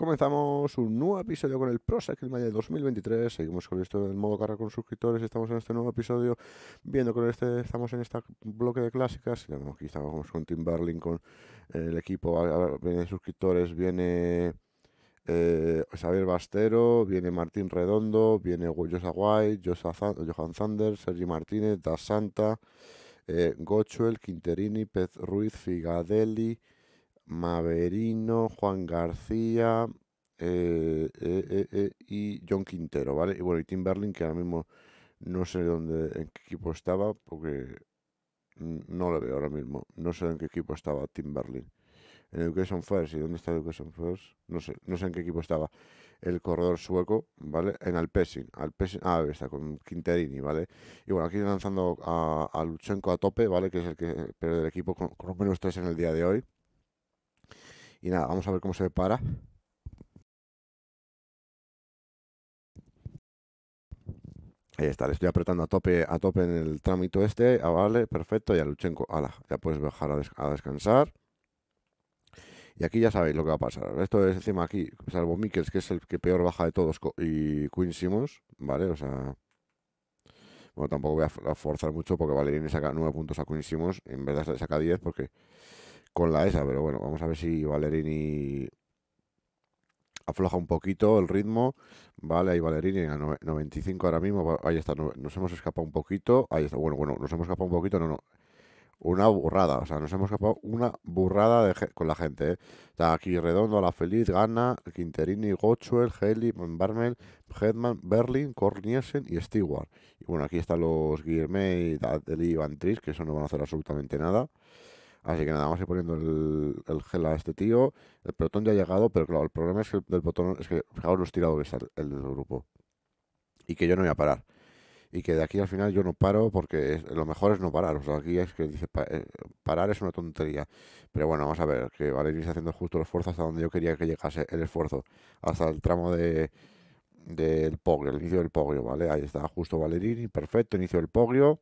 Comenzamos un nuevo episodio con el mayo de 2023. Seguimos con esto del modo carga con suscriptores. Estamos en este nuevo episodio viendo con este. Estamos en este bloque de clásicas. Aquí estamos con Tim Berlin, con eh, el equipo. Ahora suscriptores, viene eh, Xavier Bastero, viene Martín Redondo, viene Josa Guay, Johan Zander, Sergi Martínez, Da Santa, eh, Gochuel, Quinterini, Pez Ruiz, Figadelli. Maverino, Juan García eh, eh, eh, y John Quintero, ¿vale? Y bueno, y Tim Berlin, que ahora mismo no sé dónde, en qué equipo estaba, porque no lo veo ahora mismo. No sé en qué equipo estaba Tim Berlin. En Education First, ¿y dónde está Education First? No sé, no sé en qué equipo estaba el corredor sueco, ¿vale? En Alpesin, Alpesin, ah, está con Quinterini, ¿vale? Y bueno, aquí lanzando a, Luchenko a tope, ¿vale? Que es el que pero el equipo con, con menos tres en el día de hoy. Y nada, vamos a ver cómo se para. Ahí está, le estoy apretando a tope, a tope en el trámite este. Ah, vale, perfecto. Y a Luchenko, ala, ya puedes bajar a, descansar. Y aquí ya sabéis lo que va a pasar. Esto es encima aquí, salvo Mikkels, que es el que peor baja de todos, y Quinn Simmons, ¿vale? O sea. Bueno, tampoco voy a forzar mucho porque Valerini saca 9 puntos a Quinn Simmons. En verdad saca 10 porque con la ESA, pero bueno, vamos a ver si Valerini afloja un poquito el ritmo, vale, ahí Valerini a 95 ahora mismo, ahí está, nos hemos escapado un poquito, ahí está, bueno, bueno, nos hemos escapado un poquito, no, no, una burrada, o sea, nos hemos escapado una burrada de con la gente, ¿eh? Está aquí Redondo, La Feliz, Gana, Quinterini, Gochuel, Heli, Barmel, Hedman, Berlin, Korniesen y Stewart. Y bueno, aquí están los Guillerme y Van Tris, que eso no van a hacer absolutamente nada. Así que nada, vamos a ir poniendo el, gel a este tío. El pelotón ya ha llegado, pero claro, el problema es que el, botón es que fijaos los tirado que está el del grupo. Y que yo no voy a parar. Y que de aquí al final yo no paro porque lo mejor es no parar. O sea, aquí es que dice eh, parar es una tontería. Pero bueno, vamos a ver, que Valerín está haciendo justo el esfuerzo hasta donde yo quería que llegase el esfuerzo. Hasta el tramo de del pogrio, el inicio del pogrio, ¿vale? Ahí está, justo Valerini, perfecto, inicio del pogrio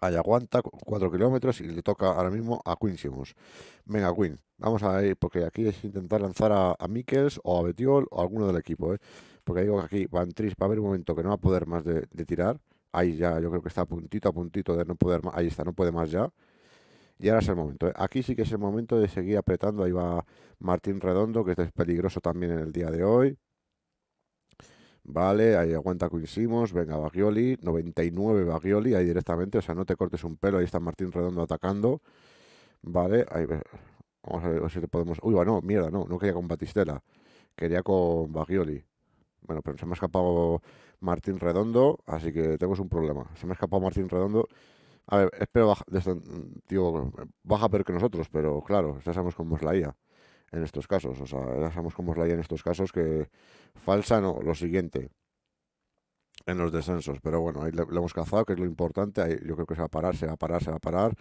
aguanta, 4 kilómetros, y le toca ahora mismo a Queen mega Venga, Quinn, vamos a ir, porque aquí es intentar lanzar a, a o a Betiol o alguno del equipo, ¿eh? porque digo que aquí Van Tris va a haber un momento que no va a poder más de, tirar. Ahí ya, yo creo que está a puntito a puntito de no poder más. Ahí está, no puede más ya. Y ahora es el momento. ¿eh? Aquí sí que es el momento de seguir apretando. Ahí va Martín Redondo, que es peligroso también en el día de hoy. Vale, ahí aguanta hicimos, venga Bagioli, 99 Bagioli, ahí directamente, o sea, no te cortes un pelo, ahí está Martín Redondo atacando. Vale, ahí vamos a ver si le podemos... Uy, bueno, mierda, no, no quería con Batistela, quería con Bagioli. Bueno, pero se me ha escapado Martín Redondo, así que tenemos un problema. Se me ha escapado Martín Redondo. A ver, espero baja, tío, baja peor que nosotros, pero claro, ya sabemos cómo es la IA en estos casos. O sea, ya sabemos cómo es la en estos casos que falsa no, lo siguiente en los descensos. Pero bueno, ahí lo, hemos cazado, que es lo importante. yo creo que se va a parar, se va a parar, se va a parar.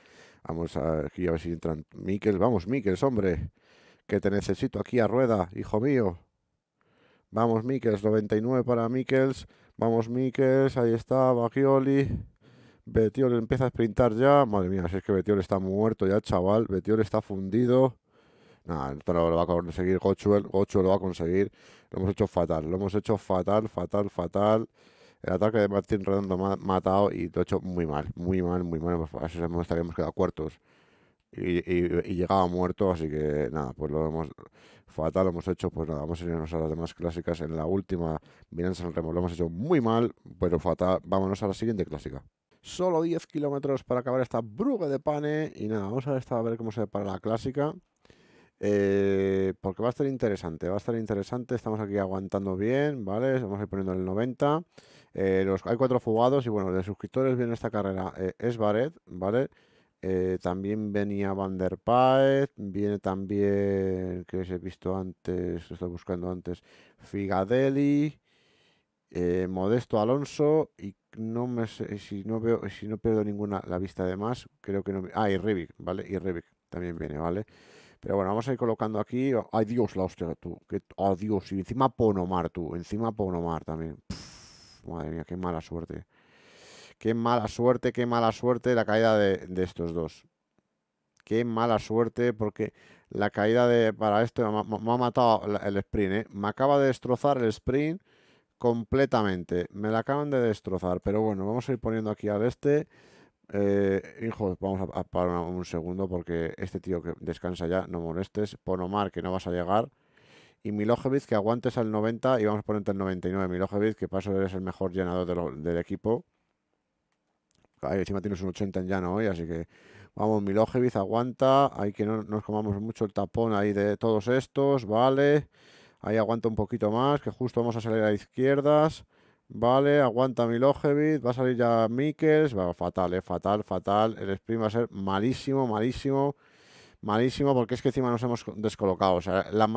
Vamos aquí a ver si entran Mikkels, Vamos, Mikkels, hombre, que te necesito aquí a rueda, hijo mío. Vamos, Mikkels 99 para Mikkels Vamos, Mikkels, ahí está, Bagioli. Betiol empieza a sprintar ya. Madre mía, si es que Betiol está muerto ya, chaval. Betiol está fundido. Nada, esto lo, va a conseguir Gochuel, Gochuel lo va a conseguir. Lo hemos hecho fatal, lo hemos hecho fatal, fatal, fatal. El ataque de Martín Redondo ha matado y lo ha hecho muy mal, muy mal, muy mal. Pues, así estaríamos quedado cuartos. Y, llegaba muerto, así que nada, pues lo hemos fatal, lo hemos hecho, pues nada, vamos a irnos a las demás clásicas. En la última, Miren San Remo, lo hemos hecho muy mal, pero fatal. Vámonos a la siguiente clásica. Solo 10 kilómetros para acabar esta bruga de pane y nada, vamos a ver, esta, a ver cómo se para la clásica. Eh, porque va a estar interesante, va a estar interesante. Estamos aquí aguantando bien, ¿vale? Vamos a ir poniendo el 90. Eh, los, hay cuatro fugados y bueno, de suscriptores viene esta carrera eh, es Baret, ¿vale? Eh, también venía Van der Paet, viene también, que os he visto antes, estoy buscando antes, Figadelli, Modesto Alonso y no me sé, si no veo, si no pierdo ninguna la vista de más, creo que no... Ah, y Rivik, ¿vale? Y Rivik también viene, ¿vale? vale pero bueno, vamos a ir colocando aquí. Dios, la hostia, tú. Que, Dios! Y encima Ponomar, tú. Encima Ponomar también. madre mía, qué mala suerte. Qué mala suerte, qué mala suerte la caída de, estos dos. Qué mala suerte, porque la caída de para esto me, me ha matado el sprint, ¿eh? Me acaba de destrozar el sprint completamente. Me la acaban de destrozar. Pero bueno, vamos a ir poniendo aquí al este. Eh, hijo, vamos a, parar un, segundo porque este tío que descansa ya, no molestes. Pon Omar, que no vas a llegar. Y Milojevic, que aguantes al 90 y vamos a ponerte al 99. Milojevic, que paso eres el mejor llenador del equipo. encima tienes un 80 en llano hoy, así que vamos, Milojevic aguanta. Hay que no nos comamos mucho el tapón ahí de todos estos, vale. Ahí aguanta un poquito más, que justo vamos a salir a izquierdas. Vale, aguanta Milojevic, va a salir ya Mikkels, va, fatal, eh, fatal, fatal. El sprint va a ser malísimo, malísimo, malísimo, porque es que encima nos hemos descolocado. O sea, la,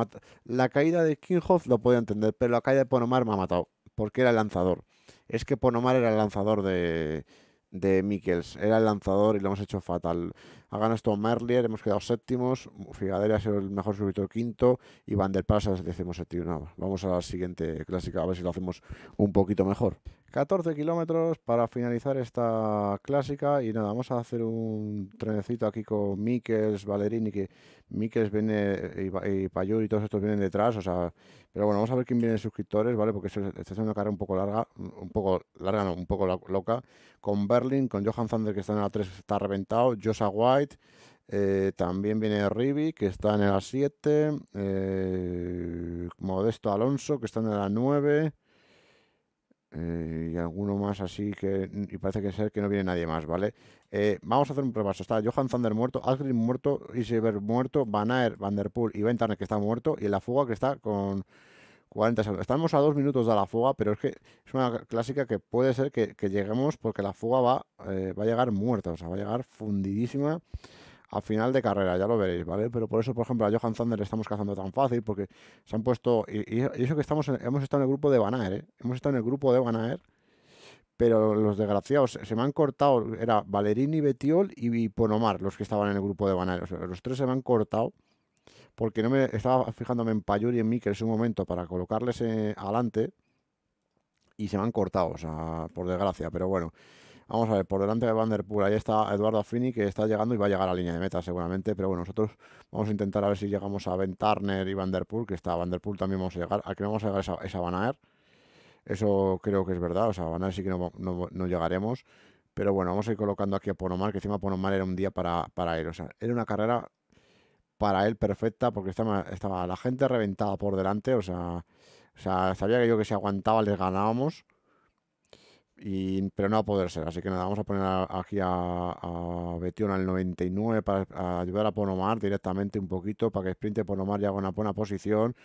la caída de Kinghoff lo podía entender, pero la caída de Ponomar me ha matado, porque era el lanzador. Es que Ponomar era el lanzador de, de Mikkels, era el lanzador y lo hemos hecho fatal. Ha ganado Merlier hemos quedado séptimos. Figadera ha sido el mejor suscriptor quinto. Y Van der Pasas decimos séptimo. vamos a la siguiente clásica, a ver si lo hacemos un poquito mejor. 14 kilómetros para finalizar esta clásica y nada, vamos a hacer un trenecito aquí con Mikels, Valerini, que Mikels viene y, y y todos estos vienen detrás, o sea, pero bueno, vamos a ver quién viene de suscriptores, ¿vale? Porque está haciendo una carrera un poco larga, un poco larga, un poco loca, con Berlin, con Johan Zander que está en la 3, está reventado, White eh, también viene Ribi, que está en la 7. Eh, Modesto Alonso, que está en la 9. Eh, y alguno más así que. Y parece que ser que no viene nadie más, ¿vale? vamos a hacer un repaso. Está Johan Thunder muerto, Algrim muerto, Isiber muerto, Van Aer, Vanderpool y Ventana, que está muerto. Y la fuga que está con Estamos a dos minutos de la fuga, pero es que es una clásica que puede ser que, lleguemos porque la fuga va, eh, va a llegar muerta, o sea, va a llegar fundidísima a final de carrera, ya lo veréis, ¿vale? Pero por eso, por ejemplo, a Johan Zander le estamos cazando tan fácil porque se han puesto. Y, eso que estamos hemos estado en el grupo de Banaer, ¿eh? Hemos estado en el grupo de Banaer, pero los desgraciados se me han cortado. Era Valerini, Betiol y Ponomar los que estaban en el grupo de Banaer. O sea, los tres se me han cortado porque no me estaba fijándome en Payuri y en que Es un momento para colocarles eh, adelante y se me han cortado, o sea, por desgracia, pero bueno. Vamos a ver, por delante de Vanderpool, ahí está Eduardo Affini que está llegando y va a llegar a la línea de meta seguramente, pero bueno, nosotros vamos a intentar a ver si llegamos a Ben Turner y Vanderpool, que está Vanderpool también vamos a llegar, a que vamos a llegar esa, esa Van aer eso creo que es verdad, o sea, Van Aert sí que no, no, llegaremos, pero bueno, vamos a ir colocando aquí a Ponomar, que encima Ponomar era un día para, para ir, o sea, era una carrera para él perfecta porque estaba, la gente reventada por delante, o sea, sabía que yo que si aguantaba les ganábamos. Y, pero no va a poder ser. Así que nada, vamos a poner aquí a, Betión al 99 para ayudar a Ponomar directamente un poquito para que sprinte Ponomar y haga una buena posición.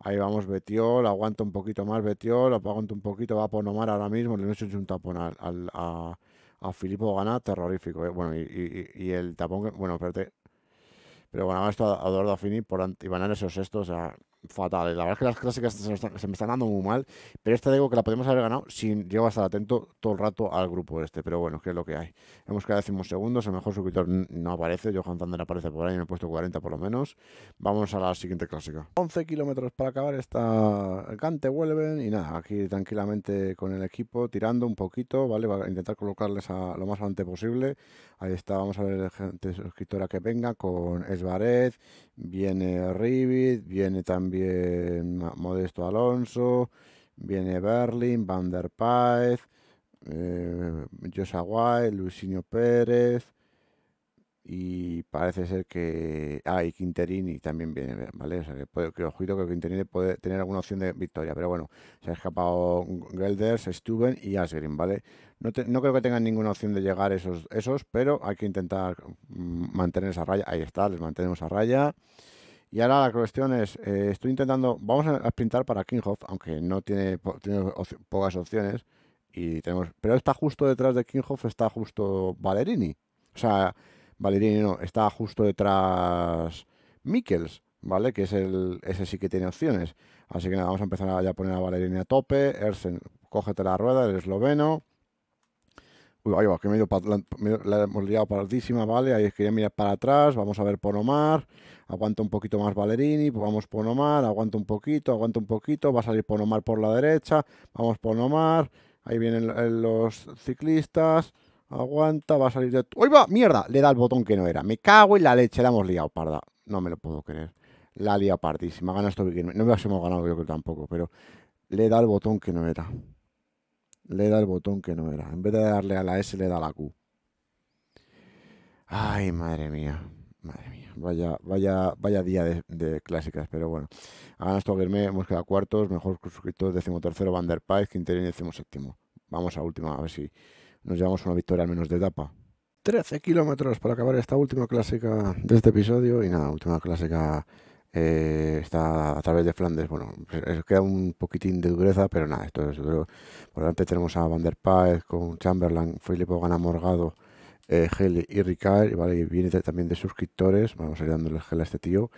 Ahí vamos Betiol, aguanta un poquito más Betiol, aguanta un poquito, va a Ponomar ahora mismo, le hemos hecho un tapón a, Filipo Gana, terrorífico. Eh, bueno, y, y, el tapón, que, bueno, espérate, pero bueno, ha estado a Eduardo Fini por, y van a esos estos a fatal. Eh. La verdad es que las clásicas se, me están dando muy mal, pero esta digo que la podemos haber ganado sin yo estar atento todo el rato al grupo este. Pero bueno, que es lo que hay. Hemos quedado decimos segundos, el mejor suscriptor no aparece, Johan Tander aparece por ahí en el puesto 40 por lo menos. Vamos a la siguiente clásica. 11 kilómetros para acabar esta cante, vuelven y nada, aquí tranquilamente con el equipo tirando un poquito, ¿vale? Va a intentar colocarles a lo más adelante posible. Ahí está, vamos a ver el gente suscriptora que venga con Esvarez viene Rivit, viene también también Modesto Alonso, viene Berlin, Van der Paez, eh, Josaguay, Luisinho Pérez y parece ser que... Ah, Quinterini también viene, ¿vale? O sea, que, puede, que que Quinterini puede tener alguna opción de victoria, pero bueno, se ha escapado Gelders, Stuben y Asgrim, ¿vale? No, no creo que tengan ninguna opción de llegar esos, esos, pero hay que intentar mm, mantener esa raya. Ahí está, les mantenemos a raya. Y ahora la cuestión es, eh, estoy intentando, vamos a sprintar para Kinghoff, aunque no tiene, pocas opciones, y tenemos, pero está justo detrás de Kinghoff, está justo Valerini. O sea, Valerini no, está justo detrás Mikkels, ¿vale? Que es el, ese sí que tiene opciones. Así que nada, vamos a empezar a, poner a Valerini a tope, Ersen, cógete la rueda, el esloveno. Uy, va, que medio, hemos liado pardísima, ¿vale? Ahí es que mirar para atrás, vamos a ver por Omar, aguanta un poquito más Valerini, pues vamos por aguanta un poquito, aguanta un poquito, va a salir por Omar por la derecha, vamos por ahí vienen eh, los ciclistas, aguanta, va a salir de... ¡Uy, va! ¡Mierda! Le da el botón que no era, me cago en la leche, la hemos liado, parda, no me lo puedo creer, la liado pardísima, gana esto, no me hemos ganado yo creo tampoco, pero le da el botón que no era le da el botón que no era. En vez de darle a la S, le da a la Q. Ay, madre mía. Madre mía. Vaya, vaya, vaya día de, clásicas, pero bueno. Ganas volverme, hemos quedado cuartos, mejor suscriptor, decimotercero, Van der Pijk, Quintero y séptimo. Vamos a última, a ver si nos llevamos una victoria al menos de etapa. 13 kilómetros para acabar esta última clásica de este episodio y nada, última clásica eh, está a través de Flandes. Bueno, pues, eh, queda un poquitín de dureza, pero nada, esto es duro. Por delante tenemos a Van der con Chamberlain, Felipe Gana Morgado, eh, y Ricard. ¿vale? Y viene también de suscriptores. Vamos a ir dándole gel a este tío.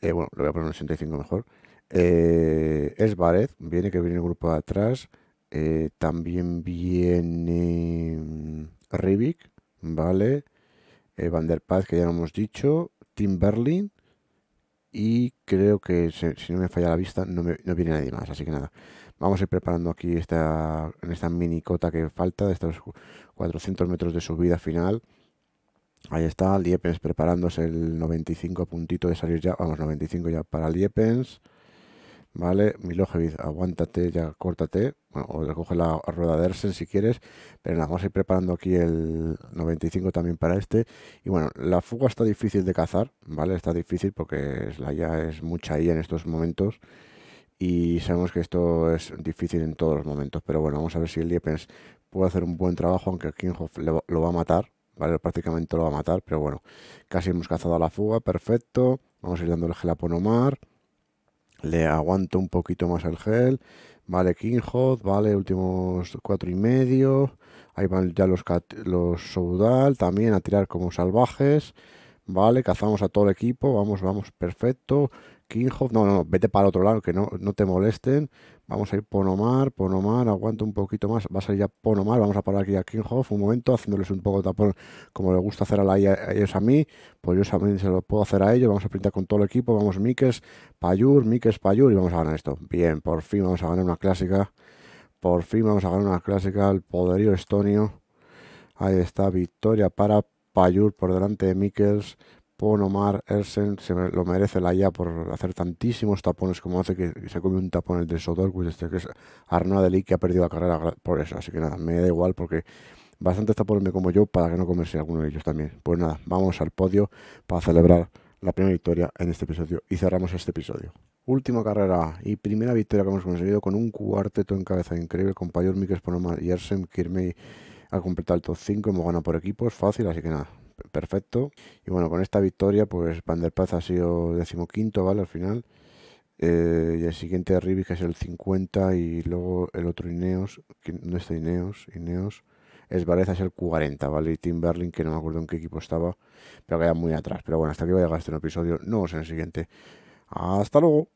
Eh, bueno, lo voy a poner en 85 mejor. es Varez viene que viene el grupo de atrás. también viene mm, Rivik, ¿vale? Van der Paz, que ya lo hemos dicho. Tim Berlin, y creo que si no me falla la vista, no, viene nadie más. Así que nada, vamos a ir preparando aquí esta, en esta mini cota que falta, de estos 400 metros de subida final. Ahí está, Liepens preparándose el 95 puntito de salir ya, vamos, 95 ya para Liepens. ¿vale? Milojevic, aguántate, ya córtate, o le coge la rueda de Ersen si quieres, pero nada, vamos a ir preparando aquí el 95 también para este, y bueno, la fuga está difícil de cazar, ¿vale? Está difícil porque es la ya es mucha ahí en estos momentos, y sabemos que esto es difícil en todos los momentos, pero bueno, vamos a ver si el Liepens puede hacer un buen trabajo, aunque el Kinghoff lo va a matar, ¿vale? Prácticamente lo va a matar, pero bueno, casi hemos cazado la fuga, perfecto, vamos a ir el gel a Ponomar, le aguanto un poquito más el gel. Vale, King Hot, vale, últimos cuatro y medio. Ahí van ya los, los Soudal también a tirar como salvajes. Vale, cazamos a todo el equipo. Vamos, vamos, perfecto. Kinghoff, no, no, vete para otro lado, que no, no te molesten. Vamos a ir Ponomar, Ponomar, aguanta un poquito más. Va a salir ya Ponomar, vamos a parar aquí a Kinghoff un momento, haciéndoles un poco de tapón, como le gusta hacer a, la, ellos a mí, pues yo también se lo puedo hacer a ellos. Vamos a pintar con todo el equipo, vamos Mikes, Payur, Mikes, Payur, y vamos a ganar esto. Bien, por fin vamos a ganar una clásica. Por fin vamos a ganar una clásica, el poderío estonio. Ahí está, victoria para Payur por delante de Mikkels. Ponomar, Ersen, se lo merece la ya por hacer tantísimos tapones como hace que se come un tapón el de Sodor este que es Arnaud Delic que ha perdido la carrera por eso. Así que nada, me da igual porque bastante tapones me como yo para que no comerse alguno de ellos también. Pues nada, vamos al podio para celebrar la primera victoria en este episodio y cerramos este episodio. Última carrera y primera victoria que hemos conseguido con un cuarteto en cabeza increíble con Payor, Mikes, Ponomar y Ersen, Kirmey ha completado el top 5. Hemos ganado por equipos, fácil, así que nada, perfecto. Y bueno, con esta victoria, pues Van Paz ha sido decimoquinto, ¿vale? Al final. Eh, y el siguiente Ribis, es el 50, y luego el otro Ineos, que no está Ineos, Ineos, es Vareza, es el 40, ¿vale? Y Tim Berlin, que no me acuerdo en qué equipo estaba, pero queda muy atrás. Pero bueno, hasta aquí va a llegar este episodio. no vemos en el siguiente. Hasta luego.